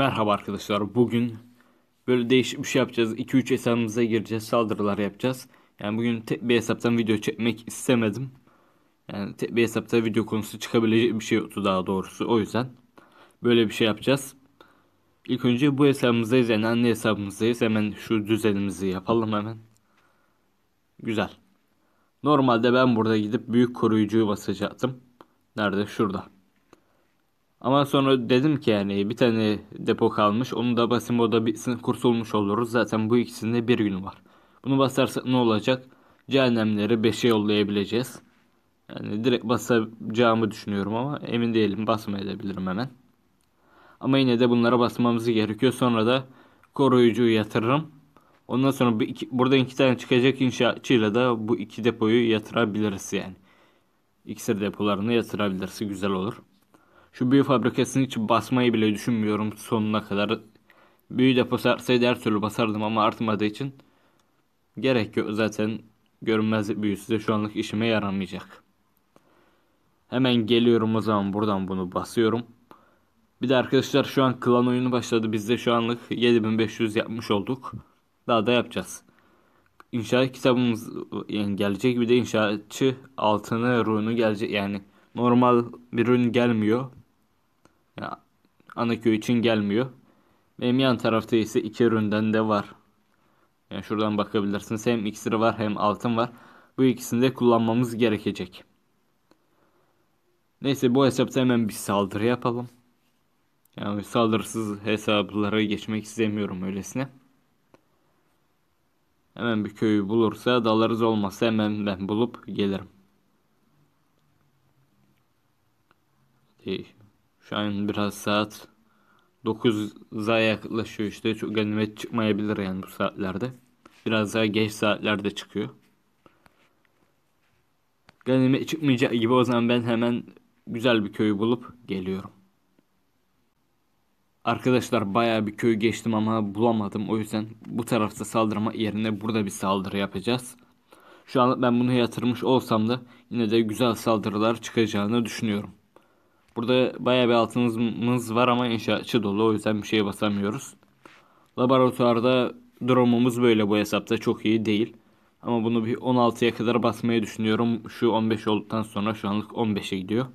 Merhaba arkadaşlar. Bugün böyle değişik bir şey yapacağız. 2-3 hesabımıza gireceğiz. Saldırılar yapacağız. Yani bugün tek bir hesaptan video çekmek istemedim. Yani tek bir hesapta video konusu çıkabilecek bir şey yoktu daha doğrusu. O yüzden böyle bir şey yapacağız. İlk önce bu hesabımızdayız. Yani anne hesabımızdayız. Hemen şu düzenimizi yapalım hemen. Güzel. Normalde ben burada gidip büyük koruyucuyu basacaktım. Nerede? Şurada. Ama sonra dedim ki yani bir tane depo kalmış. Onu da Basimo'da bir sınıf kurtulmuş oluruz. Zaten bu ikisinde bir gün var. Bunu basarsak ne olacak? Cehennemleri beşe yollayabileceğiz. Yani direkt basacağımı düşünüyorum ama emin değilim. Basmayabilirim hemen. Ama yine de bunlara basmamız gerekiyor. Sonra da koruyucuyu yatırırım. Ondan sonra bu iki, buradan iki tane çıkacak inşaatçıyla da bu iki depoyu yatırabiliriz yani. İksir depolarını yatırabilirse güzel olur. Şu büyü fabrikasını hiç basmayı bile düşünmüyorum sonuna kadar. Büyü de basarsaydı her türlü basardım ama artmadığı için gerek yok zaten görünmez büyüsü de şu anlık işime yaramayacak. Hemen geliyorum o zaman buradan bunu basıyorum. Bir de arkadaşlar şu an klan oyunu başladı. Biz de şu anlık 7500 yapmış olduk. Daha da yapacağız. İnşaat kitabımız yani gelecek bir de inşaatçı altını runu gelecek yani normal bir ürün gelmiyor. Anaköy için gelmiyor. Benim yan tarafta ise iki üründen de var. Yani şuradan bakabilirsiniz. Hem iksir var hem altın var. Bu ikisini de kullanmamız gerekecek. Neyse bu hesapta hemen bir saldırı yapalım. Yani saldırısız hesaplara geçmek istemiyorum öylesine. Hemen bir köyü bulursa dalarız olmasa hemen ben bulup gelirim. Değil. Şu an biraz saat 9'a yaklaşıyor işte. Çok ganimet çıkmayabilir yani bu saatlerde. Biraz daha geç saatlerde çıkıyor. Ganimet çıkmayacak gibi o zaman ben hemen güzel bir köyü bulup geliyorum. Arkadaşlar baya bir köy geçtim ama bulamadım. O yüzden bu tarafta saldırma yerine burada bir saldırı yapacağız. Şu an ben bunu yatırmış olsam da yine de güzel saldırılar çıkacağını düşünüyorum. Burada baya bir altınımız var ama inşaatçı dolu o yüzden bir şeye basamıyoruz. Laboratuvarda durumumuz böyle bu hesapta çok iyi değil. Ama bunu bir 16'ya kadar basmayı düşünüyorum. Şu 15 olduktan sonra şu anlık 15'e gidiyor.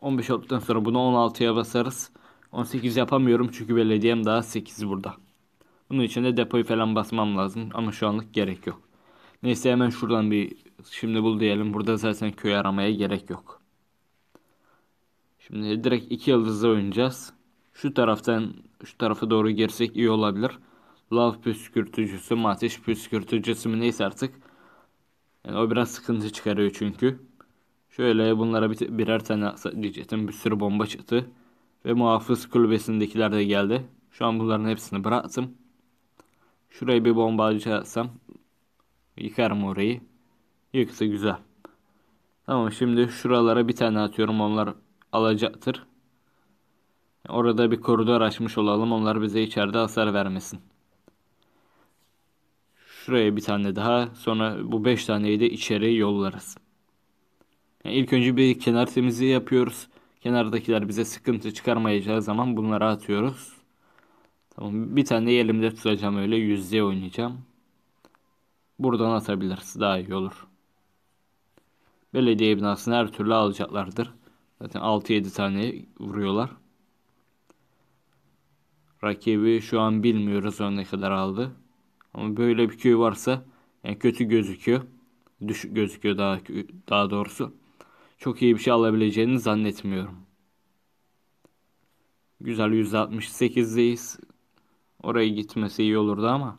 15 olduktan sonra bunu 16'ya basarız. 18 yapamıyorum çünkü belediyem daha 8 burada. Bunun için de depoyu falan basmam lazım ama şu anlık gerek yok. Neyse hemen şuradan bir şimdi bul diyelim. Burada zaten köy aramaya gerek yok. Şimdi direkt iki yıldızla oynayacağız. Şu taraftan şu tarafa doğru girsek iyi olabilir. Love püskürtücüsü, Mateş püskürtücüsü mü neyse artık. Yani o biraz sıkıntı çıkarıyor çünkü. Şöyle bunlara bir, birer tane diyecektim. Bir sürü bomba çıktı. Ve muhafız kulübesindekiler de geldi. Şu an bunların hepsini bıraktım. Şuraya bir bomba atsam. Yıkarım orayı. Yıktı güzel. Tamam şimdi şuralara bir tane atıyorum. Onlar alacaktır. Orada bir koridor açmış olalım. Onlar bize içeride hasar vermesin. Şuraya bir tane daha. Sonra bu 5 taneyi de içeri yollarız. İlk önce bir kenar temizliği yapıyoruz. Kenardakiler bize sıkıntı çıkarmayacağı zaman bunları atıyoruz. Tamam bir tane elimde tutacağım öyle yüzdeye oynayacağım. Buradan atabiliriz daha iyi olur. Belediye binasını her türlü alacaklardır. Zaten 6-7 tane vuruyorlar. Rakibi şu an bilmiyoruz o ne kadar aldı. Ama böyle bir köy varsa yani kötü gözüküyor. Düşük gözüküyor daha daha doğrusu. Çok iyi bir şey alabileceğini zannetmiyorum. Güzel %68'deyiz. Oraya gitmesi iyi olurdu ama.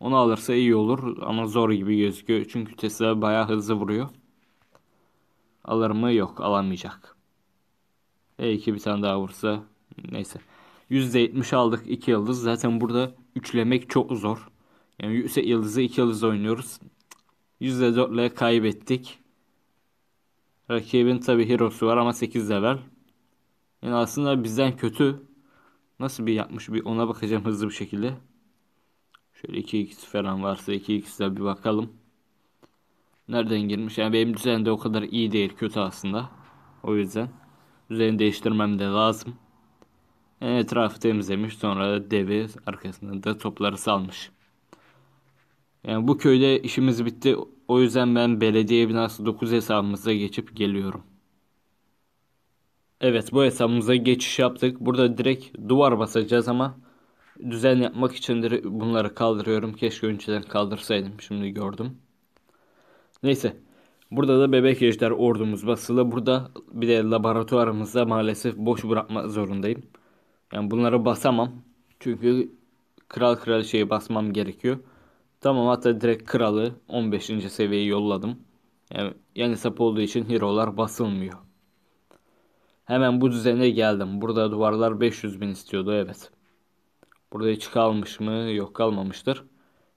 Onu alırsa iyi olur ama zor gibi gözüküyor. Çünkü Tesla bayağı hızlı vuruyor. Alır mı? Yok alamayacak. E2 bir tane daha vursa neyse. %70 aldık 2 yıldız. Zaten burada üçlemek çok zor. Yani yüksek yıldızı 2 yıldız oynuyoruz. %4 ile kaybettik. Rakibin tabi hero'su var ama 8 level. Yani aslında bizden kötü. Nasıl bir yapmış bir ona bakacağım hızlı bir şekilde. Şöyle 2x falan varsa 2x'e bir bakalım. Nereden girmiş? Yani benim düzen de o kadar iyi değil. Kötü aslında. O yüzden düzeni değiştirmem de lazım. Yani etrafı temizlemiş. Sonra da devi arkasında da topları salmış. Yani bu köyde işimiz bitti. O yüzden ben belediye binası 9 hesabımıza geçip geliyorum. Evet bu hesabımıza geçiş yaptık. Burada direkt duvar basacağız ama düzen yapmak için bunları kaldırıyorum. Keşke önceden kaldırsaydım. Şimdi gördüm. Neyse. Burada da bebek ejder ordumuz basılı. Burada bir de laboratuvarımızda maalesef boş bırakma zorundayım. Yani bunları basamam. Çünkü kral kral şeyi basmam gerekiyor. Tamam hatta direkt kralı 15. seviyeye yolladım. Yani yan hesap olduğu için hero'lar basılmıyor. Hemen bu düzene geldim. Burada duvarlar 500 bin istiyordu evet. Burada hiç kalmış mı? Yok kalmamıştır.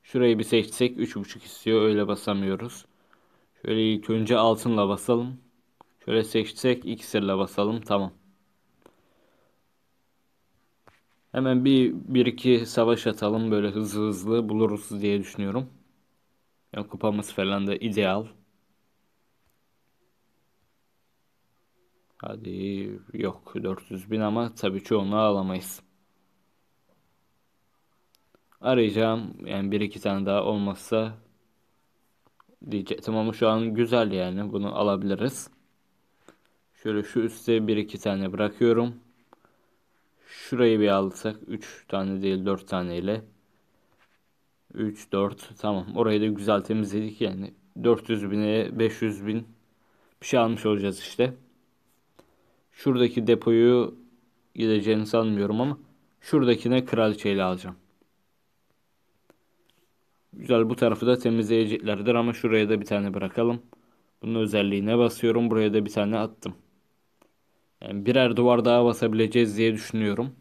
Şurayı bir seçsek 3.5 istiyor. Öyle basamıyoruz. Şöyle ilk önce altınla basalım. Şöyle seçsek iksirle basalım. Tamam. Hemen bir, bir iki savaş atalım. Böyle hızlı hızlı buluruz diye düşünüyorum. Yani kupamız falan da ideal. Hadi yok 400 bin ama tabii çoğunu alamayız. Arayacağım yani bir iki tane daha olmazsa diyecektim ama şu an güzel yani bunu alabiliriz. Şöyle şu üstte bir iki tane bırakıyorum. Şurayı bir alsak 3 tane değil 4 tane ile 3 4 tamam orayı da güzel temizledik yani 400 bine 500 bin bir şey almış olacağız işte. Şuradaki depoyu gideceğini sanmıyorum ama şuradakine kraliçeyle alacağım. Güzel bu tarafı da temizleyeceklerdir ama şuraya da bir tane bırakalım. Bunun özelliğine basıyorum. Buraya da bir tane attım. Yani birer duvar daha basabileceğiz diye düşünüyorum.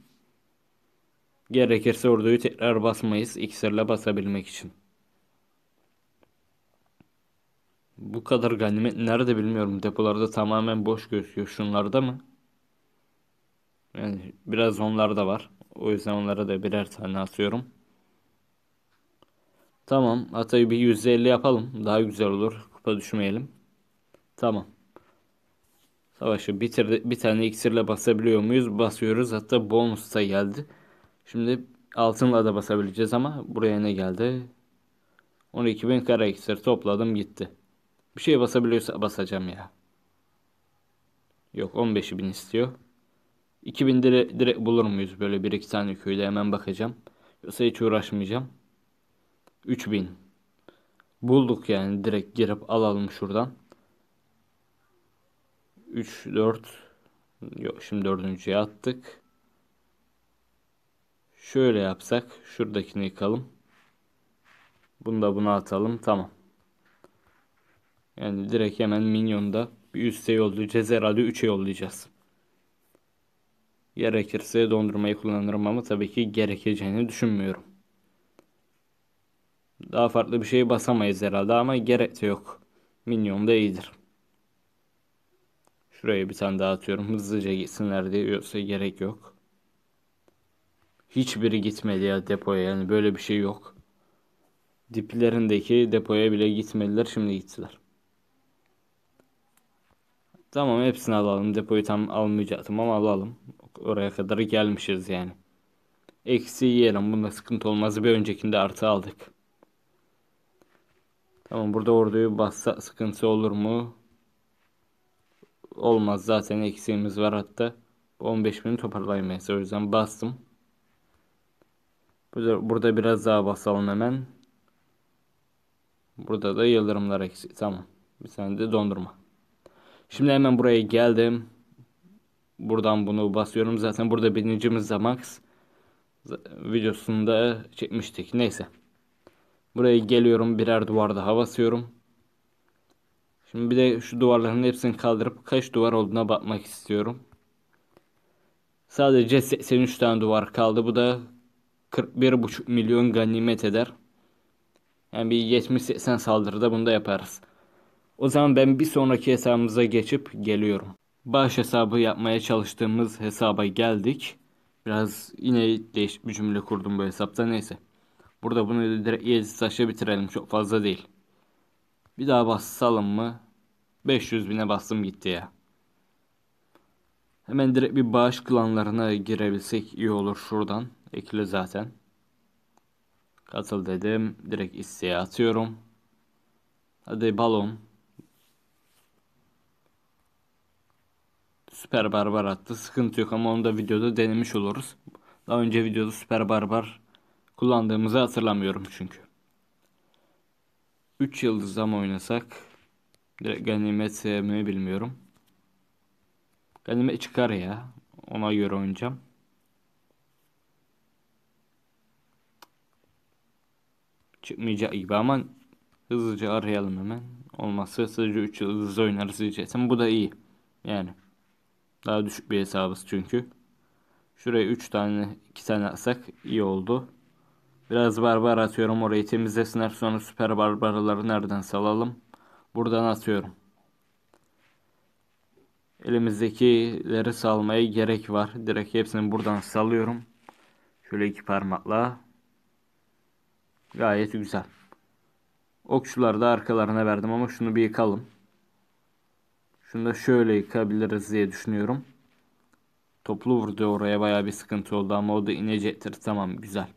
Gerekirse orduyu tekrar basmayız. İksirle basabilmek için. Bu kadar ganimet nerede bilmiyorum. Depolarda tamamen boş gözüküyor. Şunlarda mı? Yani biraz onlarda var. O yüzden onlara da birer tane atıyorum. Tamam. Atayı bir %50 yapalım. Daha güzel olur. Kupa düşmeyelim. Tamam. Savaşı bitirdi. Bir tane iksirle basabiliyor muyuz? Basıyoruz. Hatta bonus da geldi. Şimdi altınla da basabileceğiz ama buraya ne geldi? 12.000 kara iksir topladım gitti. Bir şey basabiliyorsa basacağım ya. Yok 15.000 istiyor. 2000 direkt, direkt bulur muyuz böyle bir iki tane köyde hemen bakacağım. Yoksa hiç uğraşmayacağım. 3000. Bulduk yani direkt girip alalım şuradan. 3 4 Yok şimdi dördüncüye attık. Şöyle yapsak şuradakini yıkalım. Bunu da buna atalım. Tamam. Yani direkt hemen minyonda bir üste yollayacağız. Herhalde 3'e yollayacağız. Gerekirse dondurmayı kullanırım ama tabii ki gerekeceğini düşünmüyorum. Daha farklı bir şey basamayız herhalde ama gerek de yok. Minyon da iyidir. Şuraya bir tane daha atıyorum. Hızlıca gitsinler diye yoksa gerek yok. Hiçbiri gitmedi ya depoya yani böyle bir şey yok. Diplerindeki depoya bile gitmediler şimdi gittiler. Tamam hepsini alalım. Depoyu tam almayacaktım ama alalım. Oraya kadar gelmişiz yani. Eksi yiyelim. Bunda sıkıntı olmaz. Bir öncekinde artı aldık. Tamam burada orduyu bassa sıkıntı olur mu? Olmaz zaten eksiğimiz var hatta. 15 bin toparlayamayız. O yüzden bastım. Burada, burada biraz daha basalım hemen. Burada da yıldırımlar eksik. Tamam. Bir tane de dondurma. Şimdi hemen buraya geldim. Buradan bunu basıyorum. Zaten burada birincimiz de Max. Videosunda çekmiştik. Neyse. Buraya geliyorum birer duvarda hava basıyorum. Şimdi bir de şu duvarların hepsini kaldırıp kaç duvar olduğuna bakmak istiyorum. Sadece 83 tane duvar kaldı. Bu da 41,5 milyon ganimet eder. Yani bir 70-80 saldırıda bunu da yaparız. O zaman ben bir sonraki hesabımıza geçip geliyorum. Baş hesabı yapmaya çalıştığımız hesaba geldik. Biraz yine değişik bir cümle kurdum bu hesapta neyse. Burada bunu direkt EZ taşı bitirelim. Çok fazla değil. Bir daha bassalım mı? 500 bine bastım gitti ya. Hemen direkt bir bağış klanlarına girebilsek iyi olur şuradan. Ekli zaten. Katıl dedim. Direkt isteğe atıyorum. Hadi balon. Süper barbar attı. Sıkıntı yok ama onu da videoda denemiş oluruz. Daha önce videoda süper barbar Kullandığımızı hatırlamıyorum çünkü. 3 yıldızda mı oynasak? Ganimet sevmeyi bilmiyorum. Ganimet çıkar ya. Ona göre oynayacağım. Çıkmayacak gibi ama hızlıca arayalım hemen. Olmazsa sadece 3 yıldız oynarız diyeceksin. Bu da iyi. Yani. Daha düşük bir hesabız çünkü. Şuraya 3 tane 2 tane atsak iyi oldu. Biraz barbar atıyorum orayı temizlesinler sonra süper barbarları nereden salalım? Buradan atıyorum. Elimizdekileri salmaya gerek var. Direkt hepsini buradan salıyorum. Şöyle iki parmakla. Gayet güzel. Okçuları da arkalarına verdim ama şunu bir yıkalım. Şunu da şöyle yıkabiliriz diye düşünüyorum. Toplu vurdu oraya baya bir sıkıntı oldu ama o da inecektir. Tamam güzel.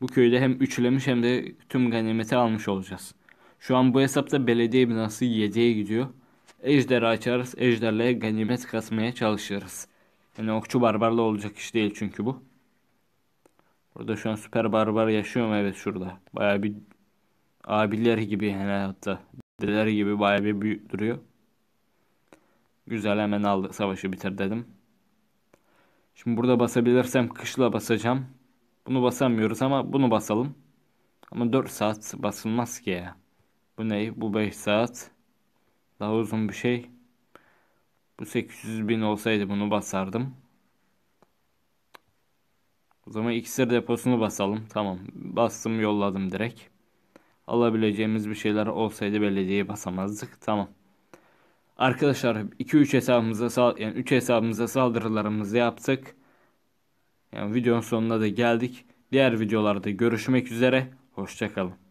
Bu köyde hem üçlemiş hem de tüm ganimeti almış olacağız. Şu an bu hesapta belediye binası 7'ye gidiyor. Ejder açarız, ejderle ganimet kasmaya çalışırız. Yani okçu barbarla olacak iş değil çünkü bu. Burada şu an süper barbar yaşıyorum evet şurada. Baya bir abiler gibi yani hatta dedeler gibi baya bir büyük duruyor. Güzel hemen aldık savaşı bitir dedim. Şimdi burada basabilirsem kışla basacağım. Bunu basamıyoruz ama bunu basalım. Ama 4 saat basılmaz ki ya. Bu ne? Bu 5 saat. Daha uzun bir şey. Bu 800 bin olsaydı bunu basardım. O zaman iksir deposunu basalım. Tamam. Bastım yolladım direkt. Alabileceğimiz bir şeyler olsaydı belediyeye basamazdık. Tamam. Arkadaşlar 2-3 hesabımıza sal, yani 3 hesabımıza saldırılarımızı yaptık. Yani videonun sonuna da geldik. Diğer videolarda görüşmek üzere. Hoşçakalın.